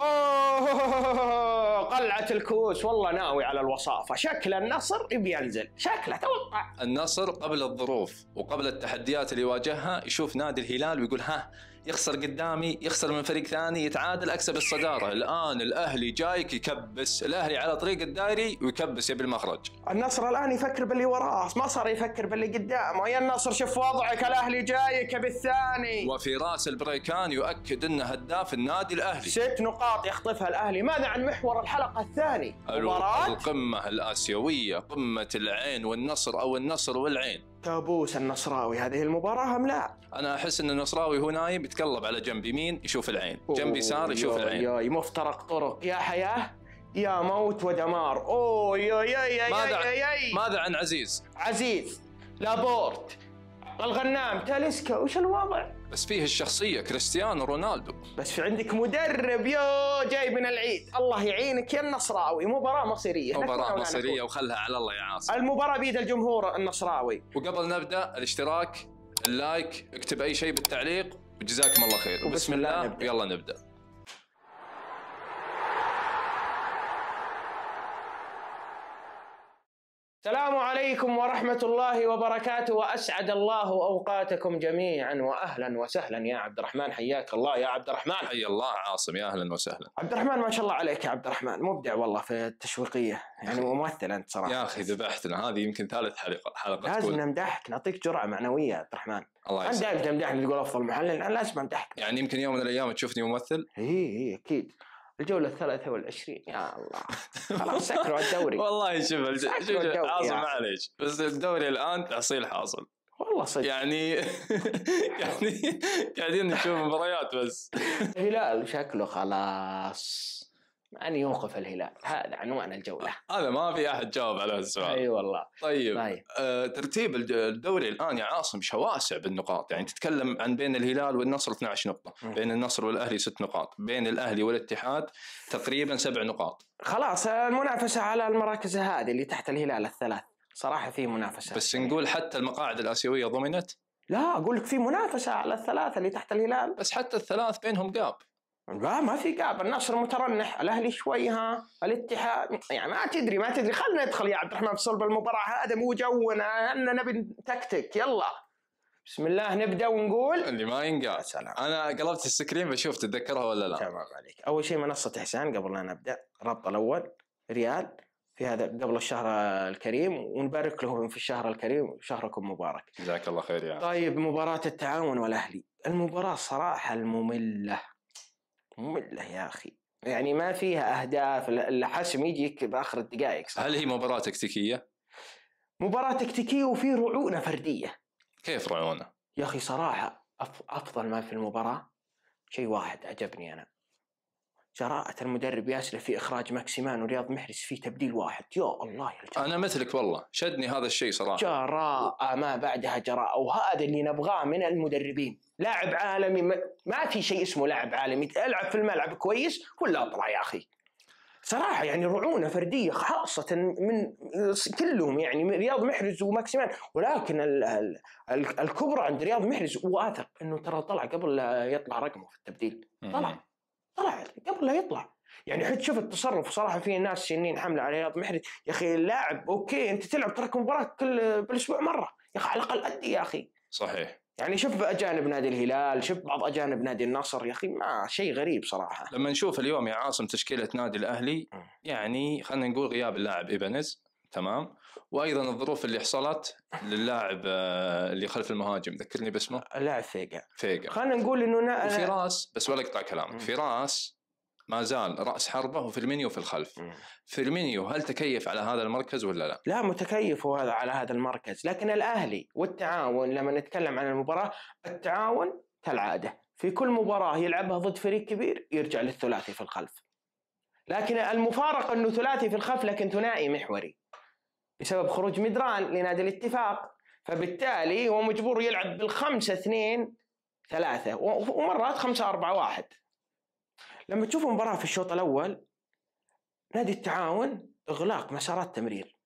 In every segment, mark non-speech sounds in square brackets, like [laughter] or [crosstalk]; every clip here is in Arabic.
اوه قلعه الكوس والله ناوي على الوصافه شكل النصر بينزل شكله توقع النصر قبل الظروف وقبل التحديات اللي يواجهها يشوف نادي الهلال ويقول ها يخسر قدامي يخسر من فريق ثاني يتعادل اكسب الصداره الان الاهلي جايك يكبس الاهلي على طريق الدائري ويكبس يبي المخرج النصر الان يفكر باللي وراه ما صار يفكر باللي قدامه يا النصر شوف وضعك الاهلي جايك بالثاني وفي راس البريكان يؤكد انه هداف النادي الاهلي ست نقاط يخطفها الاهلي ماذا عن محور الحلقه الثاني مباراه القمه الاسيويه قمه العين والنصر او النصر والعين كابوس النصراوي هذه المباراة أم لا؟ أنا أحس أن النصراوي هو نايم يتقلب على جنب يمين يشوف العين جنب يسار يشوف العين ياي مفترق طرق يا حياة يا موت ودمار أوه يا يا يا ماذا يا, يا, يا ماذا عن عزيز؟ عزيز لابورت الغنام تاليسكا وش الوضع؟ بس فيه الشخصية كريستيانو رونالدو بس في عندك مدرب يو جاي من العيد الله يعينك يا النصراوي مباراة مصيرية مباراة مصيرية وخلها على الله يا عاصم المباراة بيد الجمهور النصراوي وقبل نبدأ الاشتراك اللايك اكتب أي شيء بالتعليق وجزاكم الله خير وبسم الله نبدأ. ويلا نبدأ السلام عليكم ورحمة الله وبركاته وأسعد الله أوقاتكم جميعا وأهلا وسهلا يا عبد الرحمن حياك الله يا عبد الرحمن حيا الله عاصم يا أهلا وسهلا عبد الرحمن ما شاء الله عليك يا عبد الرحمن مبدع والله في التشويقية يعني ممثل أنت صراحة يا أخي ذبحتنا هذه يمكن ثالث حلقة حلقة لازم نمدحك نعطيك جرعة معنوية يا عبد الرحمن الله أنت دائما تمدحني تقول أفضل محلل أنا لازم أمدحك يعني يمكن يوم من الأيام تشوفني ممثل إي إي أكيد الجوله الثلاثة والعشرين يا الله [laughs] خلاص سكروا الدوري والله شوف عاصم معليش بس الدوري الان تحصيل حاصل والله صدق يعني [laughs] يعني [laughs] قاعدين نشوف مباريات بس الهلال شكله خلاص أن يوقف الهلال هذا عنوان الجولة [laughs] هذا ما في أحد جاوب على السؤال أي أيوة والله طيب،, طيب آه ترتيب الدوري الآن يا عاصم شواسع بالنقاط يعني تتكلم عن بين الهلال والنصر 12 نقطة م. بين النصر والأهلي 6 نقاط بين الأهلي والاتحاد تقريبا 7 نقاط خلاص المنافسة على المراكز هذه اللي تحت الهلال الثلاث صراحة في منافسة بس نقول حتى المقاعد الآسيوية ضمنت لا أقول لك في منافسة على الثلاثة اللي تحت الهلال بس حتى الثلاث بينهم قاب لا ما في قاب النصر مترنح الاهلي شوي ها الاتحاد يعني ما تدري ما تدري خلنا ندخل يا عبد الرحمن في صلب المباراه هذا مو جونا احنا نبي تكتك يلا بسم الله نبدا ونقول اللي ما ينقال سلام انا قلبت السكرين بشوف تتذكرها ولا لا تمام عليك اول شيء منصه احسان قبل لا نبدا ربط الاول ريال في هذا قبل الشهر الكريم ونبارك لهم في الشهر الكريم شهركم مبارك جزاك الله خير يا طيب مباراه التعاون والاهلي المباراه صراحه الممله مملة يا أخي يعني ما فيها أهداف الحسم يجيك بآخر الدقائق صح؟ هل هي مباراة تكتيكية؟ مباراة تكتيكية وفي رعونة فردية كيف رعونة؟ يا أخي صراحة أفضل ما في المباراة شيء واحد عجبني أنا جراءة المدرب ياسر في اخراج ماكسيمان ورياض محرز في تبديل واحد يا الله يا انا مثلك والله شدني هذا الشيء صراحه جراءة ما بعدها جراءة وهذا اللي نبغاه من المدربين لاعب عالمي ما في شيء اسمه لاعب عالمي العب في الملعب كويس ولا اطلع يا اخي صراحه يعني رعونه فرديه خاصه من كلهم يعني رياض محرز وماكسيمان ولكن الـ الـ الكبرى عند رياض محرز واثق انه ترى طلع قبل يطلع رقمه في التبديل طلع طلع قبل لا يطلع يعني حتى شوف التصرف صراحه في ناس سنين حمله على رياض محرز يا اخي اللاعب اوكي انت تلعب ترك مباراه كل بالاسبوع مره يا اخي على الاقل ادي يا اخي صحيح يعني شوف اجانب نادي الهلال شوف بعض اجانب نادي النصر يا اخي ما شيء غريب صراحه لما نشوف اليوم يا عاصم تشكيله نادي الاهلي يعني خلينا نقول غياب اللاعب ايبانيز تمام وايضا الظروف اللي حصلت للاعب آه، اللي خلف المهاجم ذكرني باسمه لاعب فيجا فيجا خلينا نقول انه نا... فراس بس ولا اقطع كلامك فراس ما زال راس حربه وفيرمينيو في الخلف فيرمينيو هل تكيف على هذا المركز ولا لا لا متكيف هذا على هذا المركز لكن الاهلي والتعاون لما نتكلم عن المباراه التعاون كالعاده في كل مباراه يلعبها ضد فريق كبير يرجع للثلاثي في الخلف لكن المفارقه انه ثلاثي في الخلف لكن ثنائي محوري بسبب خروج مدران لنادي الاتفاق فبالتالي هو مجبور يلعب بالخمسة اثنين ثلاثة ومرات خمسة أربعة واحد لما تشوف مباراة في الشوط الأول نادي التعاون إغلاق مسارات تمرير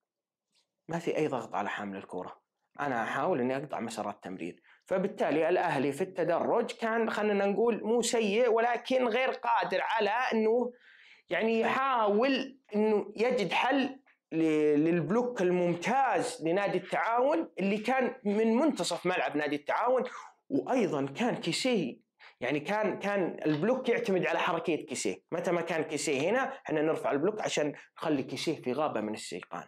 ما في أي ضغط على حامل الكرة أنا أحاول إني أقطع مسارات تمرير فبالتالي الأهلي في التدرج كان خلينا نقول مو سيء ولكن غير قادر على أنه يعني يحاول أنه يجد حل للبلوك الممتاز لنادي التعاون اللي كان من منتصف ملعب نادي التعاون وايضا كان كيسيه يعني كان كان البلوك يعتمد على حركيه كيسيه، متى ما كان كيسيه هنا احنا نرفع البلوك عشان نخلي كيسيه في غابه من السيقان.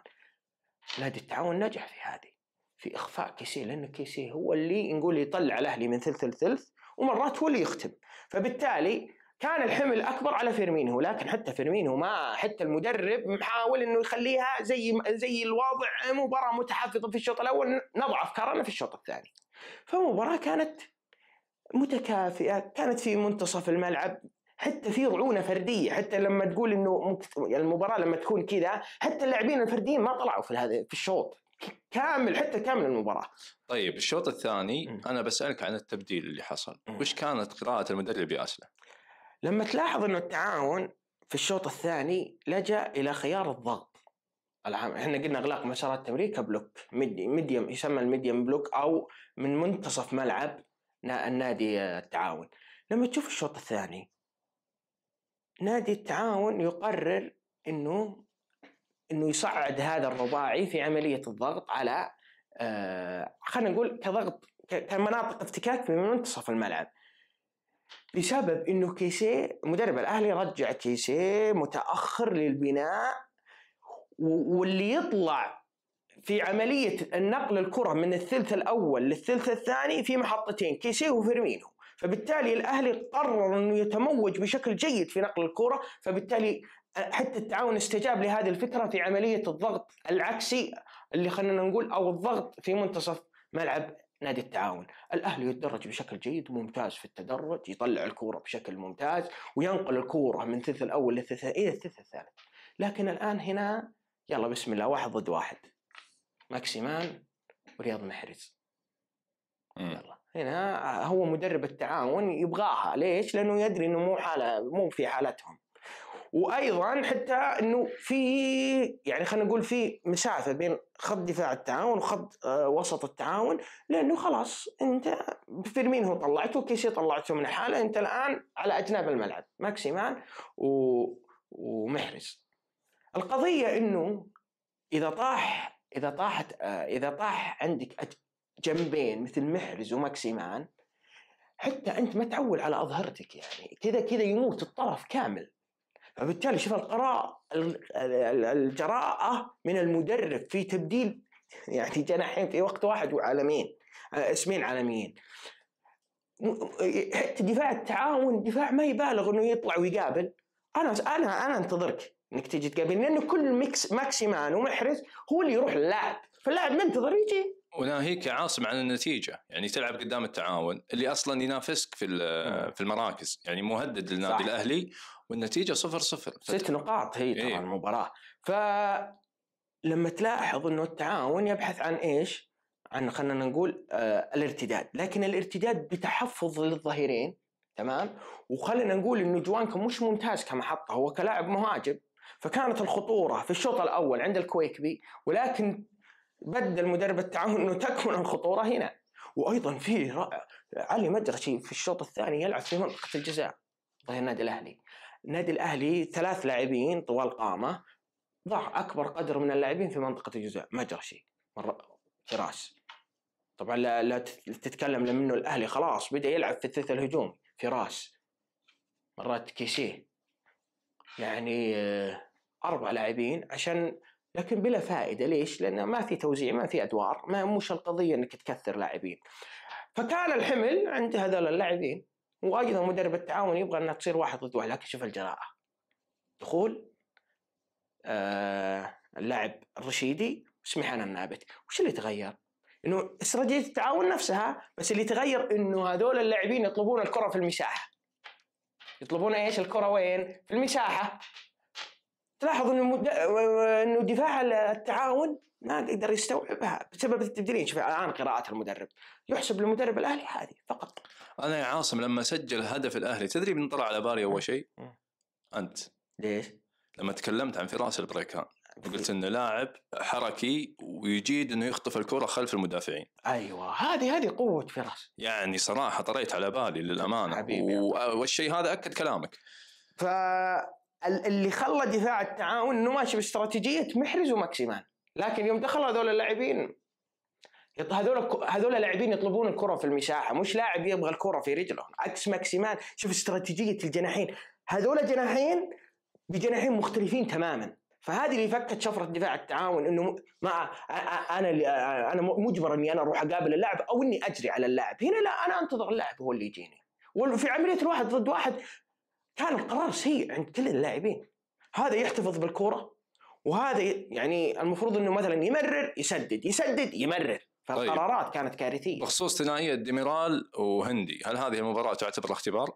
نادي التعاون نجح في هذه في اخفاء كيسيه لان كيسيه هو اللي نقول يطلع الاهلي من ثلث لثلث ومرات هو اللي يختم، فبالتالي كان الحمل اكبر على فيرمينو لكن حتى فيرمينو ما حتى المدرب محاول انه يخليها زي زي الواضع مباراه متحفظه في الشوط الاول نضعف افكارنا في الشوط الثاني فمباراه كانت متكافئه كانت في منتصف الملعب حتى في رعونه فرديه حتى لما تقول انه المباراه لما تكون كذا حتى اللاعبين الفرديين ما طلعوا في هذا في الشوط كامل حتى كامل المباراه طيب الشوط الثاني انا بسالك عن التبديل اللي حصل وش كانت قراءه المدرب يا اسلم لما تلاحظ أنه التعاون في الشوط الثاني لجأ إلى خيار الضغط العام احنا قلنا اغلاق مسارات تمريكا بلوك ميدي ميديم يسمى الميديم بلوك او من منتصف ملعب النادي التعاون لما تشوف الشوط الثاني نادي التعاون يقرر انه انه يصعد هذا الرباعي في عمليه الضغط على آه خلينا نقول كضغط كمناطق افتكاك من منتصف الملعب بسبب انه كيسيه مدرب الاهلي رجع كيسيه متاخر للبناء واللي يطلع في عملية النقل الكرة من الثلث الأول للثلث الثاني في محطتين كيسيه وفيرمينو فبالتالي الأهلي قرر أنه يتموج بشكل جيد في نقل الكرة فبالتالي حتى التعاون استجاب لهذه الفكرة في عملية الضغط العكسي اللي خلينا نقول أو الضغط في منتصف ملعب نادي التعاون الاهلي يتدرج بشكل جيد وممتاز في التدرج يطلع الكوره بشكل ممتاز وينقل الكوره من الثلث الاول للثلث الى الثلث الثالث لكن الان هنا يلا بسم الله واحد ضد واحد ماكسيمان ورياض محرز إيه. يلا هنا هو مدرب التعاون يبغاها ليش؟ لانه يدري انه مو حاله مو في حالتهم وايضا حتى انه في يعني خلينا نقول في مسافه بين خط دفاع التعاون وخط آه، وسط التعاون لانه خلاص انت فيرمينهو طلعته كيسي طلعته من حاله انت الان على اجناب الملعب ماكسيمان و... ومحرز القضيه انه اذا طاح اذا طاحت آه، اذا طاح عندك جنبين مثل محرز وماكسيمان حتى انت ما تعول على اظهرتك يعني كذا كذا يموت الطرف كامل فبالتالي شوف القراءة الجراءة من المدرب في تبديل يعني جناحين في وقت واحد وعالمين آه، اسمين عالميين حتى دفاع التعاون دفاع ما يبالغ انه يطلع ويقابل انا انا انا انتظرك انك تجي تقابلني لانه كل ميكس ماكسيمان ومحرز هو اللي يروح للاعب فاللاعب منتظر يجي وناهيك عاصم عن النتيجه يعني تلعب قدام التعاون اللي اصلا ينافسك في في المراكز يعني مهدد للنادي الاهلي والنتيجه صفر صفر ست نقاط هي إيه. ترى إيه؟ المباراه فلما تلاحظ انه التعاون يبحث عن ايش؟ عن خلينا نقول آه الارتداد، لكن الارتداد بتحفظ للظهيرين تمام؟ وخلينا نقول انه جوانكم مش ممتاز كمحطه هو كلاعب مهاجم فكانت الخطوره في الشوط الاول عند الكويكبي ولكن بدا المدرب التعاون انه تكمن الخطوره هنا وايضا في علي مدرشي في الشوط الثاني يلعب في منطقه الجزاء ظهير طيب، النادي الاهلي النادي الاهلي ثلاث لاعبين طوال قامه ضع اكبر قدر من اللاعبين في منطقه الجزاء مجرشي فراس طبعا لا, لا تتكلم لانه الاهلي خلاص بدا يلعب في الثلث الهجوم فراس مرات كيسيه يعني آه، اربع لاعبين عشان لكن بلا فائده ليش؟ لانه ما في توزيع ما في ادوار ما مش القضيه انك تكثر لاعبين. فكان الحمل عند هذول اللاعبين وايضا مدرب التعاون يبغى انها تصير واحد ضد واحد لكن شوف الجراءه دخول آه اللاعب الرشيدي سمحان النابت وش اللي تغير؟ انه استراتيجيه التعاون نفسها بس اللي تغير انه هذول اللاعبين يطلبون الكره في المساحه يطلبون ايش الكره وين في المساحه تلاحظ انه انه دفاع التعاون ما يقدر يستوعبها بسبب التبديلين شوف الان قراءات المدرب يحسب للمدرب الاهلي هذه فقط انا يا عاصم لما سجل هدف الاهلي تدري من طلع على بالي اول شيء؟ انت ليش؟ لما تكلمت عن فراس البريكان قلت انه لاعب حركي ويجيد انه يخطف الكره خلف المدافعين ايوه هذه هذه قوه فراس يعني صراحه طريت على بالي للامانه حبيبي والشيء هذا اكد كلامك ف اللي خلى دفاع التعاون انه ماشي باستراتيجيه محرز وماكسيمان لكن يوم دخلوا هذول اللاعبين هذول هذول اللاعبين يطلبون الكره في المساحه مش لاعب يبغى الكره في رجله عكس ماكسيمان شوف استراتيجيه الجناحين هذول جناحين بجناحين مختلفين تماما فهذه اللي فكت شفره دفاع التعاون انه ما انا اللي انا مجبر اني انا اروح اقابل اللاعب او اني اجري على اللاعب هنا لا انا انتظر اللاعب هو اللي يجيني وفي عمليه الواحد ضد واحد كان القرار سيء عند كل اللاعبين هذا يحتفظ بالكوره وهذا يعني المفروض انه مثلا يمرر يسدد يسدد يمرر فالقرارات طيب. كانت كارثيه بخصوص ثنائيه ديميرال وهندي هل هذه المباراه تعتبر اختبار؟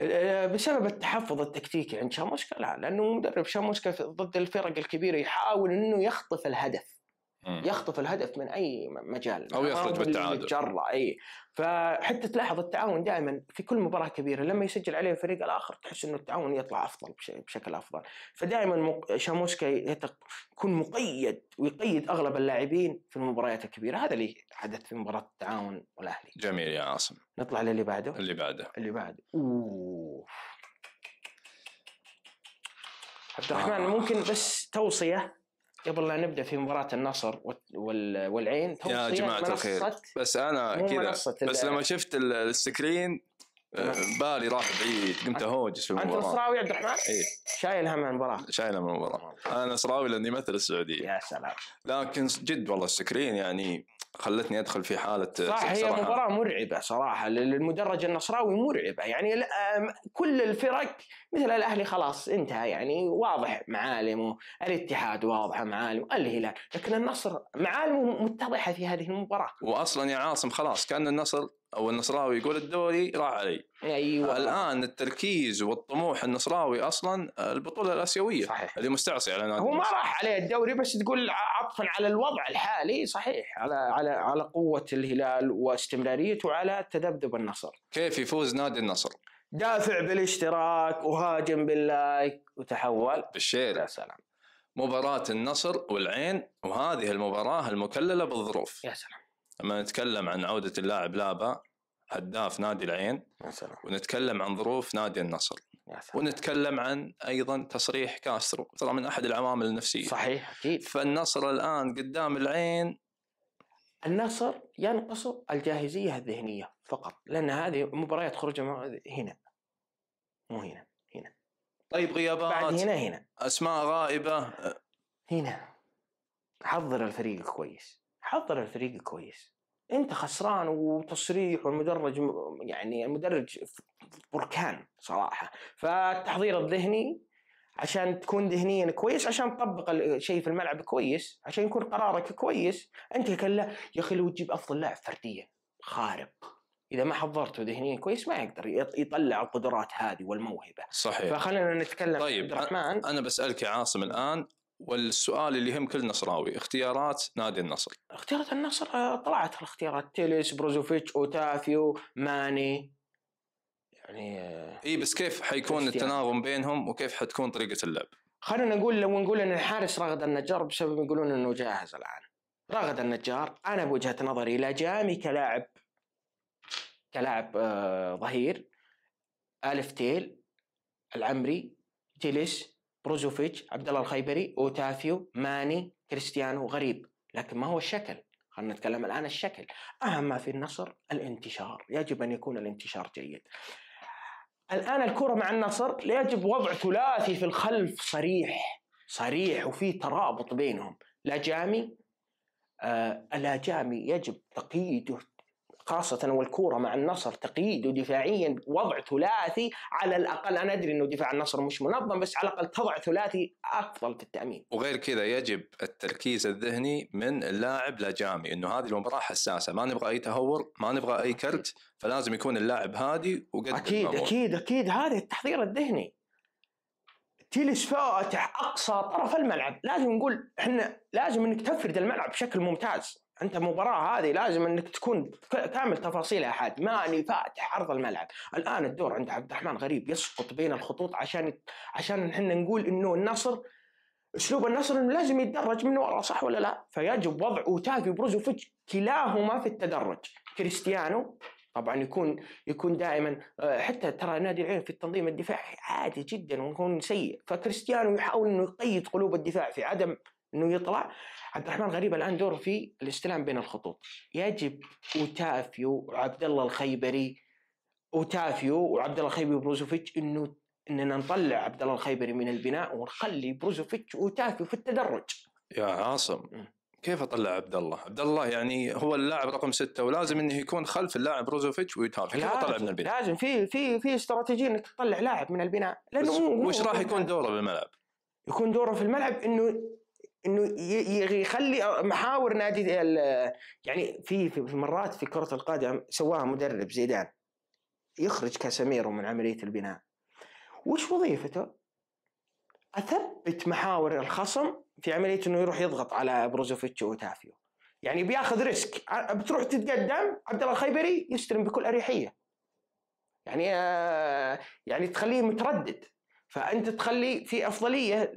آه، بسبب التحفظ التكتيكي عند شاموسكا لا لانه مدرب شاموسكا ضد الفرق الكبيره يحاول انه يخطف الهدف يخطف الهدف من اي مجال او يخرج بالتعادل يتجرأ اي فحتى تلاحظ التعاون دائما في كل مباراه كبيره لما يسجل عليه الفريق الاخر تحس انه التعاون يطلع افضل بشكل افضل فدائما شاموسكا يكون مقيد ويقيد اغلب اللاعبين في المباريات الكبيره هذا اللي حدث في مباراه التعاون والاهلي جميل يا عاصم نطلع للي بعده اللي بعده اللي بعده اوه عبد الرحمن آه. ممكن بس توصيه قبل لا نبدا في مباراه النصر والعين يا جماعه الخير بس انا كذا بس لما شفت السكرين آه، نعم. بالي راح بعيد قمت اهوجس في المباراه انت نصراوي عبد الرحمن؟ اي شايل هم المباراه شايل هم المباراه انا نصراوي لاني مثل السعوديه يا سلام لكن جد والله السكرين يعني خلتني ادخل في حاله صح هي مباراه مرعبه صراحه للمدرج النصراوي مرعبه يعني كل الفرق مثل الاهلي خلاص انتهى يعني واضح معالمه الاتحاد واضحه معالمه الهلال لكن النصر معالمه متضحه في هذه المباراه واصلا يا عاصم خلاص كان النصر او النصراوي يقول الدوري راح علي ايوه الان التركيز والطموح النصراوي اصلا البطوله الاسيويه صحيح اللي مستعصي على نادي هو ما راح عليه الدوري بس تقول عطفا على الوضع الحالي صحيح على على على قوه الهلال واستمراريته وعلى تذبذب النصر كيف يفوز نادي النصر؟ دافع بالاشتراك وهاجم باللايك وتحول بالشير يا سلام مباراة النصر والعين وهذه المباراة المكللة بالظروف يا سلام لما نتكلم عن عوده اللاعب لابا هداف نادي العين يا سلام. ونتكلم عن ظروف نادي النصر يا سلام. ونتكلم عن ايضا تصريح كاسترو ترى من احد العوامل النفسيه صحيح اكيد فالنصر الان قدام العين النصر ينقص الجاهزيه الذهنيه فقط لان هذه مباريات خروج هنا مو هنا هنا طيب غيابات بعد هنا هنا اسماء غائبه هنا حضر الفريق كويس حضر الفريق كويس انت خسران وتصريح والمدرج يعني المدرج بركان صراحه فالتحضير الذهني عشان تكون ذهنيا كويس عشان تطبق الشيء في الملعب كويس عشان يكون قرارك كويس انت كلا يا اخي لو تجيب افضل لاعب فرديا خارق اذا ما حضرته ذهنيا كويس ما يقدر يطلع القدرات هذه والموهبه صحيح فخلينا نتكلم طيب عبد الرحمن انا بسالك يا عاصم الان والسؤال اللي يهم كل نصراوي اختيارات نادي النصر اختيارات النصر آه، طلعت الاختيارات تيليس بروزوفيتش اوتافيو ماني يعني آه، اي بس كيف حيكون التناغم بينهم وكيف حتكون طريقه اللعب؟ خلينا نقول لو نقول ان الحارس رغد النجار بسبب يقولون انه جاهز الان رغد النجار انا بوجهه نظري لا جامي كلاعب كلاعب آه ظهير الف تيل العمري تيليس بروزوفيتش عبد الله الخيبري اوتافيو ماني كريستيانو غريب لكن ما هو الشكل خلينا نتكلم الان الشكل اهم ما في النصر الانتشار يجب ان يكون الانتشار جيد الان الكره مع النصر يجب وضع ثلاثي في الخلف صريح صريح وفي ترابط بينهم لا جامي آه لا جامي يجب تقييده خاصة والكورة مع النصر تقييد ودفاعيا وضع ثلاثي على الأقل أنا أدري أنه دفاع النصر مش منظم بس على الأقل تضع ثلاثي أفضل في التأمين وغير كذا يجب التركيز الذهني من اللاعب لجامي أنه هذه المباراة حساسة ما نبغى أي تهور ما نبغى أي كرت فلازم يكون اللاعب هادي وقد أكيد الممور. أكيد أكيد هذا التحضير الذهني تيلس فاتح اقصى طرف الملعب لازم نقول احنا لازم انك تفرد الملعب بشكل ممتاز انت المباراه هذه لازم انك تكون كامل تفاصيلها حاد ماني فاتح عرض الملعب الان الدور عند عبد الرحمن غريب يسقط بين الخطوط عشان عشان احنا نقول انه النصر اسلوب النصر انه لازم يتدرج من ورا صح ولا لا؟ فيجب وضع اوتافي بروزوفيتش كلاهما في التدرج كريستيانو طبعا يكون يكون دائما آه، حتى ترى نادي العين في التنظيم الدفاعي عادي جدا ويكون سيء فكريستيانو يحاول انه يقيد قلوب الدفاع في عدم انه يطلع عبد الرحمن غريب الان دوره في الاستلام بين الخطوط يجب اوتافيو وعبد الله الخيبري اوتافيو وعبد الله الخيبري وبروزوفيتش انه اننا نطلع عبد الله الخيبري من البناء ونخلي بروزوفيتش وتافيو في التدرج يا عاصم كيف اطلع عبد الله؟ عبد الله يعني هو اللاعب رقم ستة ولازم انه يكون خلف اللاعب بروزوفيتش ويتار كيف اطلع من البناء؟ لازم في في في استراتيجيه انك تطلع لاعب من البناء لانه وش راح يكون دوره بالملعب؟ يكون دوره في الملعب انه انه يخلي محاور نادي يعني في في مرات في كره القدم سواها مدرب زيدان يخرج كاسيميرو من عمليه البناء وش وظيفته؟ اثبت محاور الخصم في عمليه انه يروح يضغط على بروزوفيتش وتافيو يعني بياخذ ريسك بتروح تتقدم عبد الله الخيبري يستلم بكل اريحيه يعني آه، يعني تخليه متردد فانت تخلي في افضليه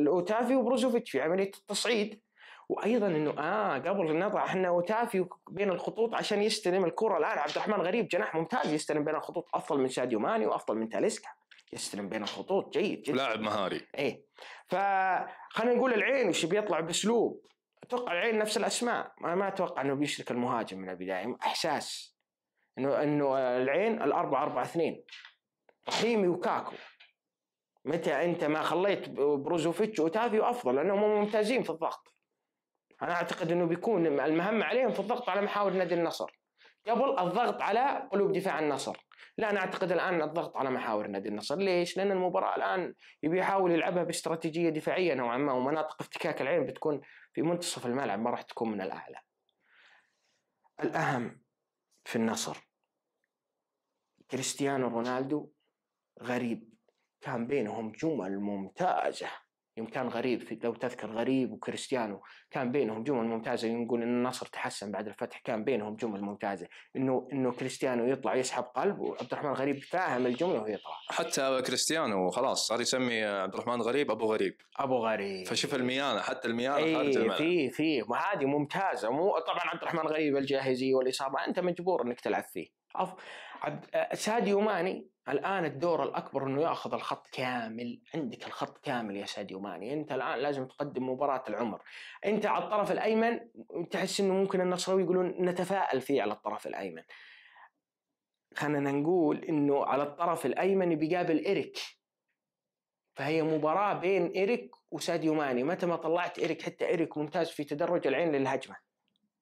لاوتافي وبروزوفيتش في عمليه التصعيد وايضا انه اه قبل نضع احنا اوتافي بين الخطوط عشان يستلم الكره الان عبد الرحمن غريب جناح ممتاز يستلم بين الخطوط افضل من ساديو ماني وافضل من تاليسكا يستلم بين الخطوط جيد جدا لاعب مهاري ايه فخلينا نقول العين وش بيطلع باسلوب اتوقع العين نفس الاسماء ما, ما اتوقع انه بيشرك المهاجم من البدايه احساس انه انه العين الأربعة أربعة اثنين رحيمي وكاكو متى انت ما خليت بروزوفيتش وتافيو افضل لانهم ممتازين في الضغط انا اعتقد انه بيكون المهم عليهم في الضغط على محاور نادي النصر قبل الضغط على قلوب دفاع النصر لا انا اعتقد الان الضغط على محاور نادي النصر ليش لان المباراه الان يبي يحاول يلعبها باستراتيجيه دفاعيه نوعا ما ومناطق افتكاك العين بتكون في منتصف الملعب ما راح تكون من الاعلى الاهم في النصر كريستيانو رونالدو غريب كان بينهم جمل ممتازة يوم كان غريب لو تذكر غريب وكريستيانو كان بينهم جمل ممتازة نقول ان النصر تحسن بعد الفتح كان بينهم جمل ممتازة انه انه كريستيانو يطلع يسحب قلب وعبد الرحمن غريب فاهم الجملة ويطلع حتى كريستيانو خلاص صار يسمي عبد الرحمن غريب ابو غريب ابو غريب فشوف الميانة حتى الميانة ايه خارج الملعب في في هذه ممتازة مو طبعا عبد الرحمن غريب الجاهزية والاصابة انت مجبور انك تلعب فيه عفو ساديو ماني الان الدور الاكبر انه ياخذ الخط كامل عندك الخط كامل يا ساديو ماني انت الان لازم تقدم مباراه العمر انت على الطرف الايمن تحس انه ممكن النصراوي يقولون نتفائل فيه على الطرف الايمن خلينا نقول انه على الطرف الايمن بيقابل ايريك فهي مباراه بين ايريك وساديو ماني متى ما طلعت ايريك حتى ايريك ممتاز في تدرج العين للهجمه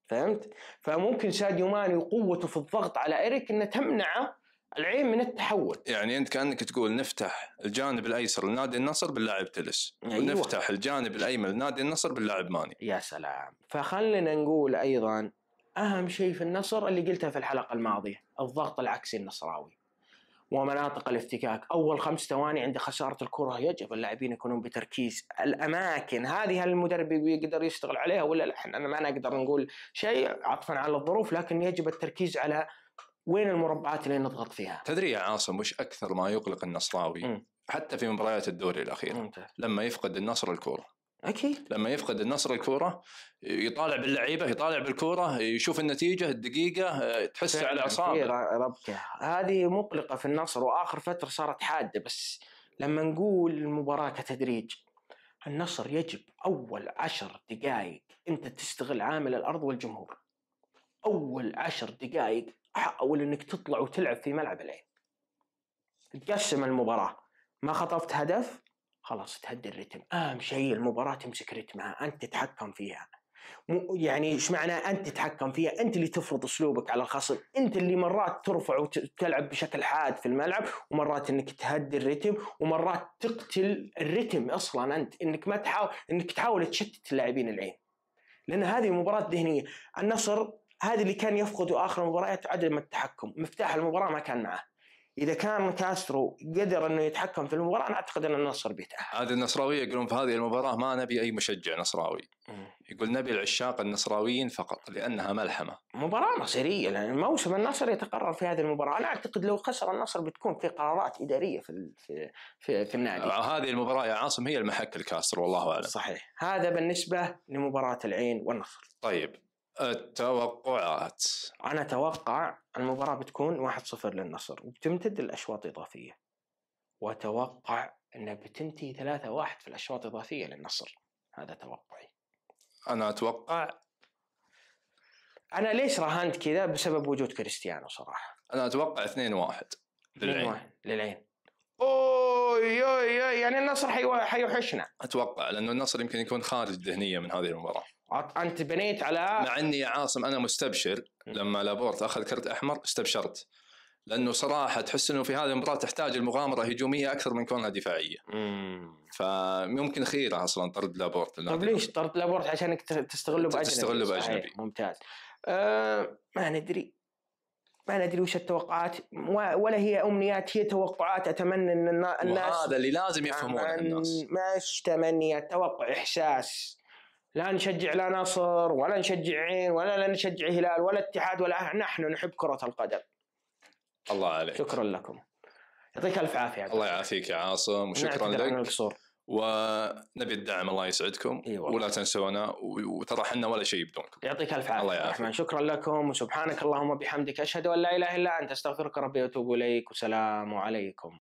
فهمت؟ فممكن ساديو ماني وقوته في الضغط على ايريك انه تمنعه العين من التحول يعني انت كانك تقول نفتح الجانب الايسر لنادي النصر باللاعب تلس أيوة. ونفتح الجانب الايمن لنادي النصر باللاعب ماني يا سلام فخلنا نقول ايضا اهم شيء في النصر اللي قلته في الحلقه الماضيه الضغط العكسي النصراوي ومناطق الافتكاك اول خمس ثواني عند خساره الكره يجب اللاعبين يكونون بتركيز الاماكن هذه هل المدرب يقدر يشتغل عليها ولا لا احنا ما نقدر نقول شيء عطفا على الظروف لكن يجب التركيز على وين المربعات اللي نضغط فيها تدري يا عاصم وش اكثر ما يقلق النصراوي م. حتى في مباريات الدوري الاخير م. لما يفقد النصر الكوره اكيد لما يفقد النصر الكوره يطالع باللعيبه يطالع بالكوره يشوف النتيجه الدقيقه آه، تحس على اعصابه آه، ربكه هذه مقلقه في النصر واخر فتره صارت حاده بس لما نقول المباراه كتدريج النصر يجب اول عشر دقائق انت تستغل عامل الارض والجمهور اول عشر دقائق حاول انك تطلع وتلعب في ملعب العين تقسم المباراه ما خطفت هدف خلاص تهدي الريتم اهم شيء المباراه تمسك ريتمها انت تتحكم فيها مو يعني ايش معنى انت تتحكم فيها انت اللي تفرض اسلوبك على الخصم انت اللي مرات ترفع وتلعب بشكل حاد في الملعب ومرات انك تهدي الريتم ومرات تقتل الريتم اصلا انت انك ما تحاول انك تحاول تشتت اللاعبين العين لان هذه مباراه ذهنيه النصر هذا اللي كان يفقده اخر مباريات عدم التحكم مفتاح المباراه ما كان معه اذا كان كاسترو قدر انه يتحكم في المباراه انا اعتقد ان النصر بيتاهل. هذه النصراويه يقولون في هذه المباراه ما نبي اي مشجع نصراوي. يقول نبي العشاق النصراويين فقط لانها ملحمه. مباراه مصيريه لان يعني موسم النصر يتقرر في هذه المباراه، انا اعتقد لو خسر النصر بتكون في قرارات اداريه في في في, في النادي. آه، هذه المباراه يا عاصم هي المحك الكاسترو والله اعلم. صحيح، هذا بالنسبه لمباراه العين والنصر. طيب التوقعات انا اتوقع المباراه بتكون 1-0 للنصر وبتمتد الاشواط اضافيه واتوقع انها بتنتهي 3-1 في الاشواط الاضافيه للنصر هذا توقعي انا اتوقع انا ليش راهنت كذا بسبب وجود كريستيانو صراحه انا اتوقع 2-1 للعين للعين اوي اوي يعني النصر حيوحشنا اتوقع لانه النصر يمكن يكون خارج ذهنيه من هذه المباراه انت بنيت على مع اني يا عاصم انا مستبشر لما لابورت اخذ كرت احمر استبشرت لانه صراحه تحس انه في هذه المباراه تحتاج المغامره هجوميه اكثر من كونها دفاعيه. امم فممكن خيره اصلا طرد لابورت طيب ليش طرد لابورت عشانك تستغله باجنبي تستغله باجنبي ممتاز. أه ما ندري ما ندري وش التوقعات ولا هي امنيات هي توقعات اتمنى ان الناس هذا اللي لازم يفهمونه الناس مش تمنيات توقع احساس لا نشجع لا نصر ولا نشجع عين ولا لا نشجع هلال ولا اتحاد ولا نحن نحب كرة القدم الله عليك شكرا لكم يعطيك الف عافيه الله يعافيك يا عاصم وشكرا لك ونبي الدعم الله يسعدكم أيوة. ولا تنسونا وترى حنا ولا شيء بدونكم يعطيك الف عافيه الله يعافيك شكرا لكم وسبحانك اللهم وبحمدك اشهد ان لا اله الا انت استغفرك ربي واتوب اليك وسلام عليكم